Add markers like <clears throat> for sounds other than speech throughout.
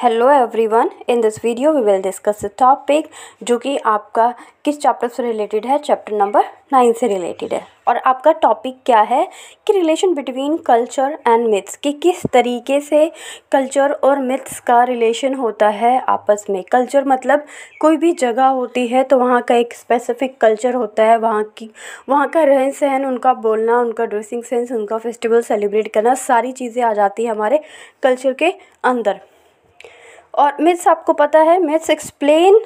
Hello everyone in this video we will discuss the topic जो कि आपका किस चैप्टर से रिलेटेड है चैप्टर नंबर नाइन से रिलेटेड है और आपका टॉपिक क्या है कि relation between culture and myths कि किस तरीके से कल्चर और मिथ्स का रिलेशन होता है आपस में कल्चर मतलब कोई भी जगह होती है तो वहाँ का एक स्पेसिफिक कल्चर होता है वहाँ की वहाँ का रहन सहन उनका बोलना उनका ड्रेसिंग सेंस उनका फेस्टिवल सेलिब्रेट करना सारी चीज़ें आ जाती है हमारे कल्चर के अंदर और मिथ्स आपको पता है myths explain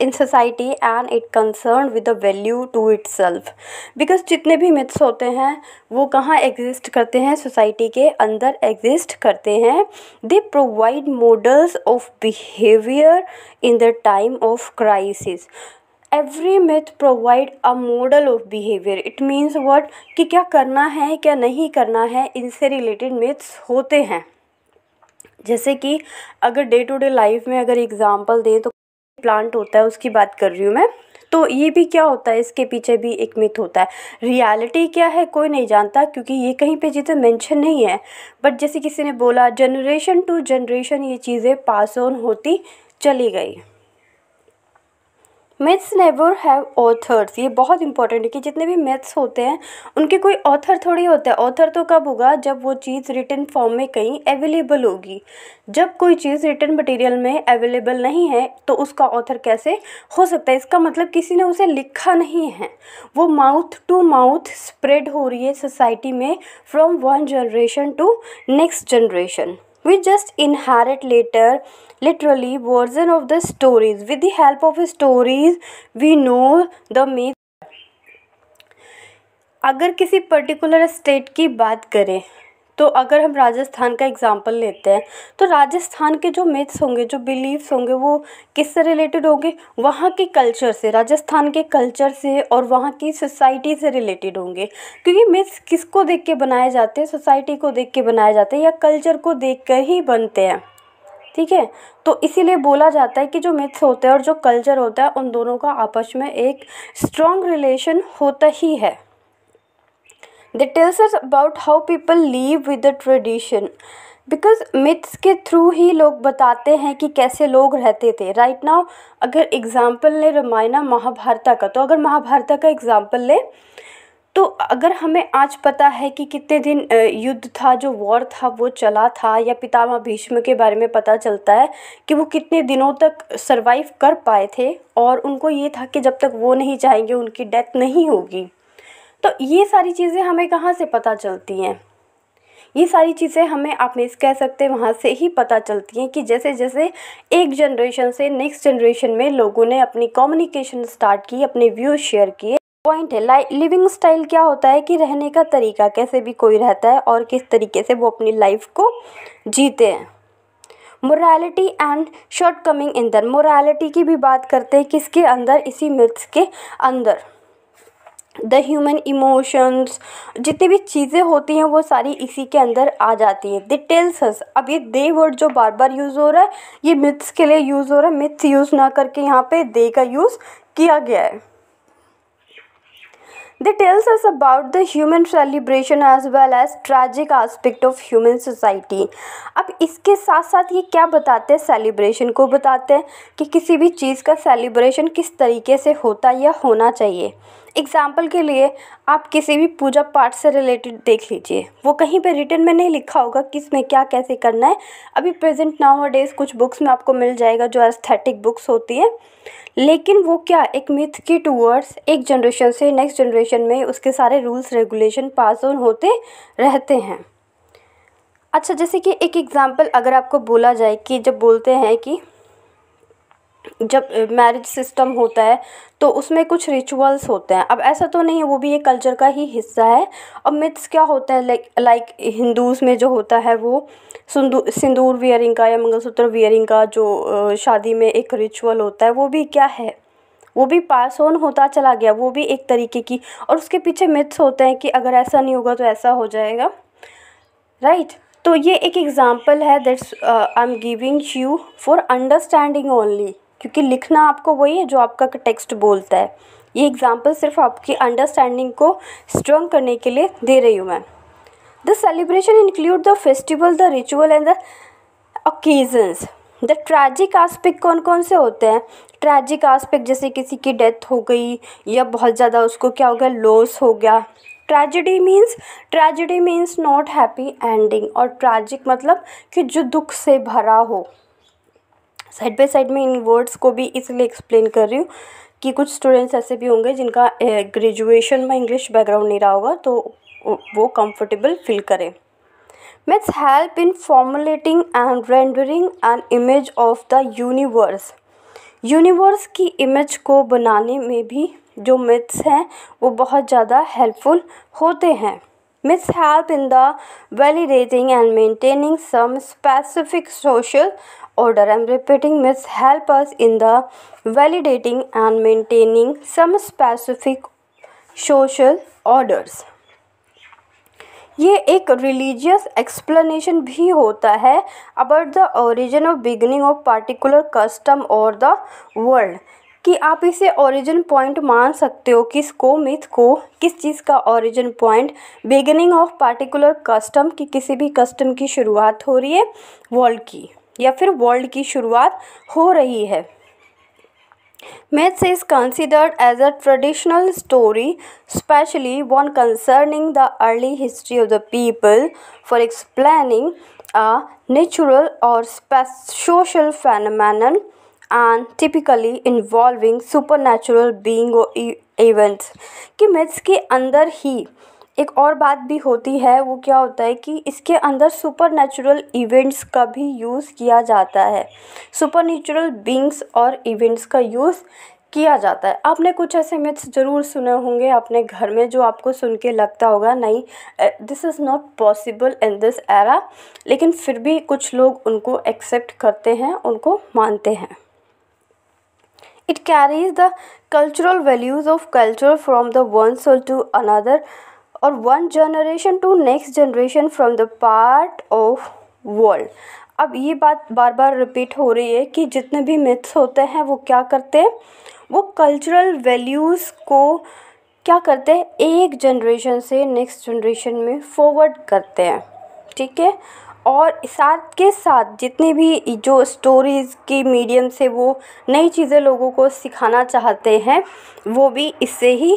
in society and it concern with the value to itself because जितने भी मिथ्स होते हैं वो कहाँ एग्जिस्ट करते हैं सोसाइटी के अंदर एग्जिस्ट करते हैं they provide models of behaviour in the time of crisis every myth provide a model of behaviour it means what कि क्या करना है क्या नहीं करना है इनसे रिलेटेड मिथ्स होते हैं जैसे कि अगर डे टू डे लाइफ में अगर एग्ज़ाम्पल दें तो प्लांट होता है उसकी बात कर रही हूँ मैं तो ये भी क्या होता है इसके पीछे भी एक मिथ होता है रियलिटी क्या है कोई नहीं जानता क्योंकि ये कहीं पे जितने मेंशन नहीं है बट जैसे किसी ने बोला जनरेशन टू जनरेशन ये चीज़ें पास ऑन होती चली गई मैथ्स नेवर हैव ऑथर्स ये बहुत इंपॉर्टेंट है कि जितने भी मैथ्स होते हैं उनके कोई ऑथर थोड़ी होता है ऑथर तो कब होगा जब वो चीज़ रिटर्न फॉर्म में कहीं अवेलेबल होगी जब कोई चीज़ रिटर्न मटेरियल में अवेलेबल नहीं है तो उसका ऑथर कैसे हो सकता है इसका मतलब किसी ने उसे लिखा नहीं है वो माउथ टू माउथ स्प्रेड हो रही है सोसाइटी में from one generation to next generation we just inherit later literally version of the stories with the help of stories we know the myth agar kisi particular state ki baat kare तो अगर हम राजस्थान का example लेते हैं तो राजस्थान के जो myths होंगे जो बिलीव्स होंगे वो किससे रिलेटेड होंगे वहाँ के कल्चर से राजस्थान के कल्चर से और वहाँ की सोसाइटी से रिलेटेड होंगे क्योंकि मिथ्स किसको देख के बनाए जाते हैं सोसाइटी को देख के बनाए जाते हैं या कल्चर को देख कर ही बनते हैं ठीक है तो इसीलिए बोला जाता है कि जो मिथ्स होते हैं और जो कल्चर होता है उन दोनों का आपस में एक स्ट्रॉन्ग रिलेशन होता ही है the tells us about how people live with the tradition because myths के थ्रू ही लोग बताते हैं कि कैसे लोग रहते थे राइट right नाउ अगर एग्ज़ाम्पल लें रामायणा महाभारता का तो अगर महाभारता का एग्ज़ाम्पल लें तो अगर हमें आज पता है कि कितने दिन युद्ध था जो वॉर था वो चला था या पितामह भीष्म के बारे में पता चलता है कि वो कितने दिनों तक सर्वाइव कर पाए थे और उनको ये था कि जब तक वो नहीं चाहेंगे उनकी डेथ नहीं होगी तो ये सारी चीज़ें हमें कहाँ से पता चलती हैं ये सारी चीज़ें हमें आप मिस कह सकते हैं वहाँ से ही पता चलती हैं कि जैसे जैसे एक जनरेशन से नेक्स्ट जनरेशन में लोगों ने अपनी कम्युनिकेशन स्टार्ट की अपने व्यूज शेयर किए पॉइंट है लाइफ लिविंग स्टाइल क्या होता है कि रहने का तरीका कैसे भी कोई रहता है और किस तरीके से वो अपनी लाइफ को जीते हैं morality and shortcoming in their morality की भी बात करते हैं किसके अंदर इसी मिथ्स के अंदर द ह्यूमन इमोशंस जितनी भी चीज़ें होती हैं वो सारी इसी के अंदर आ जाती हैं दे टेल्स अब ये दे वर्ड जो बार बार यूज़ हो रहा है ये मिथ्स के लिए यूज़ हो रहा है मिथ्स यूज़ ना करके यहाँ पे दे का यूज़ किया गया है the tells us about the human celebration as well as tragic aspect of human society अब इसके साथ साथ ये क्या बताते हैं सेलिब्रेशन को बताते हैं कि किसी भी चीज़ का सेलिब्रेशन किस तरीके से होता या होना चाहिए एग्ज़ाम्पल के लिए आप किसी भी पूजा पाठ से रिलेटेड देख लीजिए वो कहीं पे रिटर्न में नहीं लिखा होगा किस में क्या कैसे करना है अभी प्रेजेंट नाउ डेज कुछ बुक्स में आपको मिल जाएगा जो एस्थेटिक बुक्स होती है लेकिन वो क्या एक मिथ की टूवर्ड्स एक जनरेशन से नेक्स्ट जनरेशन में उसके सारे रूल्स रेगुलेशन पास ऑन होते रहते हैं अच्छा जैसे कि एक एग्ज़ाम्पल अगर आपको बोला जाए कि जब बोलते हैं कि जब मैरिज सिस्टम होता है तो उसमें कुछ रिचुअल्स होते हैं अब ऐसा तो नहीं है वो भी एक कल्चर का ही हिस्सा है अब मिथ्स क्या होता है लाइक लाइक हिंदूज़ में जो होता है वो सुंदू सिंदूर वियरिंग का या मंगलसूत्र वियरिंग का जो शादी में एक रिचुअल होता है वो भी क्या है वो भी पास ऑन होता चला गया वो भी एक तरीके की और उसके पीछे मिथ्स होते हैं कि अगर ऐसा नहीं होगा तो ऐसा हो जाएगा राइट right? तो ये एक एग्ज़ाम्पल है that's I am giving you for understanding only क्योंकि लिखना आपको वही है जो आपका टेक्स्ट बोलता है ये एग्ज़ाम्पल सिर्फ आपकी अंडरस्टैंडिंग को स्ट्रॉन्ग करने के लिए दे रही हूँ मैं the celebration include the festival the ritual and the occasions the tragic aspect कौन कौन से होते हैं ट्रैजिक आस्पेक्ट जैसे किसी की डेथ हो गई या बहुत ज़्यादा उसको क्या हो गया लॉस हो गया tragedy means tragedy means not happy ending और ट्रैजिक मतलब कि जो दुख से भरा हो साइड बाय साइड में इन वर्ड्स को भी इसलिए एक्सप्लेन कर रही हूँ कि कुछ स्टूडेंट्स ऐसे भी होंगे जिनका ग्रेजुएशन में इंग्लिश बैकग्राउंड नहीं रहा होगा तो वो कंफर्टेबल फील करें myths help in formulating and rendering an image of the universe universe की इमेज को बनाने में भी जो मिथ्स हैं वो बहुत ज़्यादा हेल्पफुल होते हैं myths help in the validating and maintaining some specific social order i'm repeating myths help us in the validating and maintaining some specific social orders ये एक रिलीजियस एक्सप्लेनेशन भी होता है about the origin of beginning of particular custom और the world कि आप इसे origin point मान सकते हो किस को मिथ को किस चीज़ का origin point beginning of particular custom की किसी भी कस्टम की शुरुआत हो रही है वर्ल्ड की या फिर वर्ल्ड की शुरुआत हो रही है myths is considered as a traditional story specially one concerning the early history of the people for explaining a natural और social phenomenon and typically involving supernatural being or e-, events कि myths के अंदर ही एक और बात भी होती है वो क्या होता है कि इसके अंदर सुपर नेचुरल इवेंट्स का भी यूज़ किया जाता है सुपर नेचुरल बींग्स और इवेंट्स का यूज़ किया जाता है आपने कुछ ऐसे मिथ्स ज़रूर सुने होंगे अपने घर में जो आपको सुन के लगता होगा नहीं this is not possible in this era लेकिन फिर भी कुछ लोग उनको एक्सेप्ट करते हैं उनको मानते हैं It carries the cultural values of culture from the one soul to another or one generation to next generation from the part of world. अब ये बात बार बार रिपीट हो रही है कि जितने भी मिथ्स होते हैं वो क्या करते हैं वो कल्चरल वैल्यूज़ को क्या करते हैं एक जनरेशन से नेक्स्ट जनरेशन में फॉरवर्ड करते हैं ठीक है और साथ के साथ जितने भी जो स्टोरीज़ की मीडियम से वो नई चीज़ें लोगों को सिखाना चाहते हैं वो भी इससे ही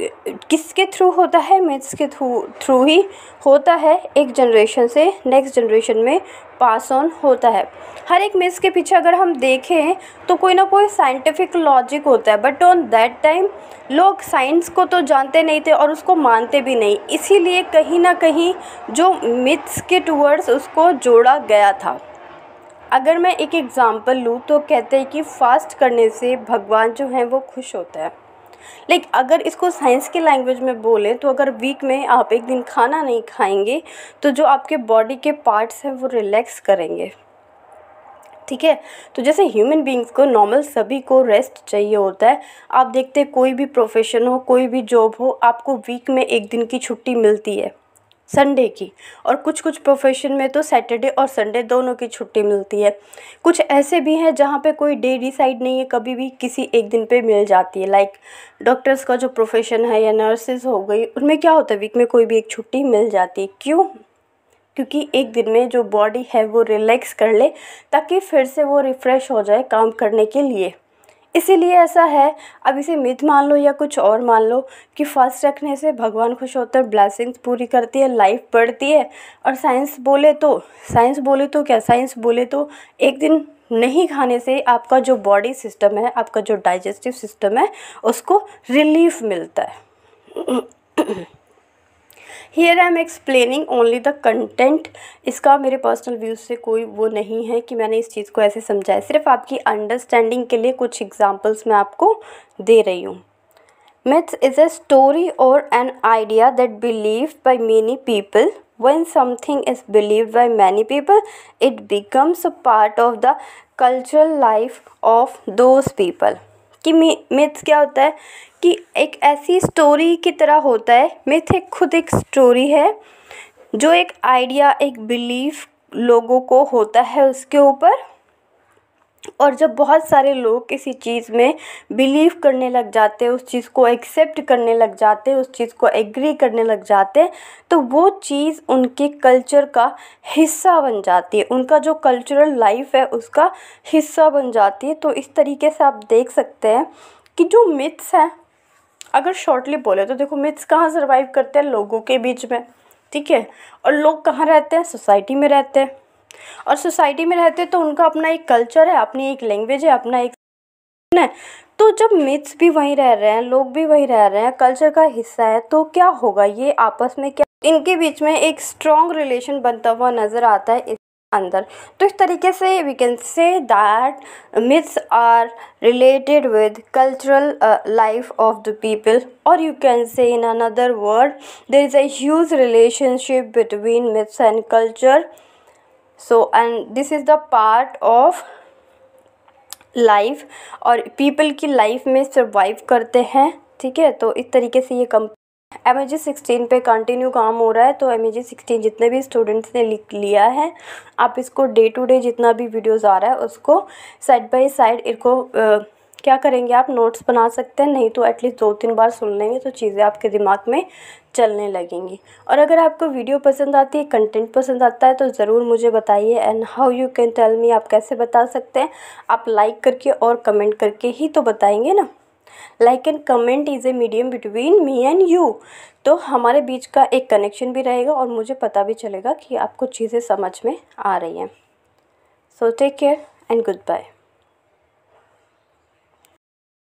किसके थ्रू होता है मिथ्स के थ्रू थ्रू ही होता है एक जनरेशन से नेक्स्ट जनरेशन में पास ऑन होता है हर एक मिथ्स के पीछे अगर हम देखें तो कोई ना कोई साइंटिफिक लॉजिक होता है बट ऑन दैट टाइम लोग साइंस को तो जानते नहीं थे और उसको मानते भी नहीं इसीलिए कहीं ना कहीं जो मिथ्स के टूवर्ड्स उसको जोड़ा गया था अगर मैं एक एग्ज़ाम्पल लूँ तो कहते हैं कि फास्ट करने से भगवान जो हैं वो खुश होता है लाइक अगर इसको साइंस के लैंग्वेज में बोलें तो अगर वीक में आप एक दिन खाना नहीं खाएंगे तो जो आपके बॉडी के पार्ट्स हैं वो रिलैक्स करेंगे ठीक है तो जैसे ह्यूमन बींग्स को नॉर्मल सभी को रेस्ट चाहिए होता है आप देखते हैं कोई भी प्रोफेशन हो कोई भी जॉब हो आपको वीक में एक दिन की छुट्टी मिलती है संडे की और कुछ कुछ प्रोफेशन में तो सैटरडे और संडे दोनों की छुट्टी मिलती है कुछ ऐसे भी हैं जहाँ पे कोई डे डिसाइड नहीं है कभी भी किसी एक दिन पे मिल जाती है लाइक डॉक्टर्स का जो प्रोफेशन है या नर्सेज हो गई उनमें क्या होता है वीक में कोई भी एक छुट्टी मिल जाती है क्यों क्योंकि एक दिन में जो बॉडी है वो रिलैक्स कर ले ताकि फिर से वो रिफ़्रेश हो जाए काम करने के लिए इसीलिए ऐसा है अब इसे मिथ मान लो या कुछ और मान लो कि फास्ट रखने से भगवान खुश होकर ब्लैसिंग्स पूरी करती है लाइफ बढ़ती है और साइंस बोले तो साइंस बोले तो क्या साइंस बोले तो एक दिन नहीं खाने से आपका जो बॉडी सिस्टम है आपका जो डाइजेस्टिव सिस्टम है उसको रिलीफ मिलता है <clears throat> here I am explaining only the content इसका मेरे पर्सनल व्यूज से कोई वो नहीं है कि मैंने इस चीज़ को ऐसे समझाया सिर्फ आपकी अंडरस्टैंडिंग के लिए कुछ एग्जाम्पल्स मैं आपको दे रही हूँ मिथ्स इज अ स्टोरी और an idea that believe by many people when something is believe by many people it becomes a part of the cultural life of those people कि मिथ्स क्या होता है कि एक ऐसी स्टोरी की तरह होता है मिथ एक ख़ुद एक स्टोरी है जो एक आइडिया एक बिलीफ लोगों को होता है उसके ऊपर और जब बहुत सारे लोग किसी चीज़ में बिलीव करने लग जाते हैं उस चीज़ को एक्सेप्ट करने लग जाते हैं उस चीज़ को एग्री करने लग जाते हैं तो वो चीज़ उनके कल्चर का हिस्सा बन जाती है उनका जो कल्चरल लाइफ है उसका हिस्सा बन जाती है तो इस तरीके से आप देख सकते हैं कि जो मिथ्स हैं अगर शॉर्टली बोले तो देखो मिथ्स कहाँ सर्वाइव करते हैं लोगों के बीच में ठीक है और लोग कहाँ रहते हैं सोसाइटी में रहते हैं और सोसाइटी में रहते हैं तो उनका अपना एक कल्चर है अपनी एक लैंग्वेज है अपना एक है तो जब मिथ्स भी वहीं रह रहे हैं लोग भी वहीं रह रहे हैं कल्चर का हिस्सा है तो क्या होगा ये आपस में क्या इनके बीच में एक स्ट्रॉन्ग रिलेशन बनता हुआ नज़र आता है अंदर तो इस तरीके से we can say that myths are related with cultural life of the people और you can say in another word there is a relationship between myths and culture so and this is the part of life और people की लाइफ में survive करते हैं ठीक है तो इस तरीके से ये कम एम जी सिक्सटीन पे कंटिन्यू काम हो रहा है तो एम जी सिक्सटीन जितने भी स्टूडेंट्स ने लिख लिया है आप इसको डे टू डे जितना भी वीडियोस आ रहा है उसको साइड बाय साइड इनको क्या करेंगे आप नोट्स बना सकते हैं नहीं तो एटलीस्ट दो तीन बार सुन लेंगे तो चीज़ें आपके दिमाग में चलने लगेंगी और अगर आपको वीडियो पसंद आती है कंटेंट पसंद आता है तो ज़रूर मुझे बताइए and how you can tell me आप कैसे बता सकते हैं आप लाइक करके और कमेंट करके ही तो बताएंगे ना like and comment is a medium between me and you तो हमारे बीच का एक कनेक्शन भी रहेगा और मुझे पता भी चलेगा कि आपको चीज़ें समझ में आ रही हैं so take care and good bye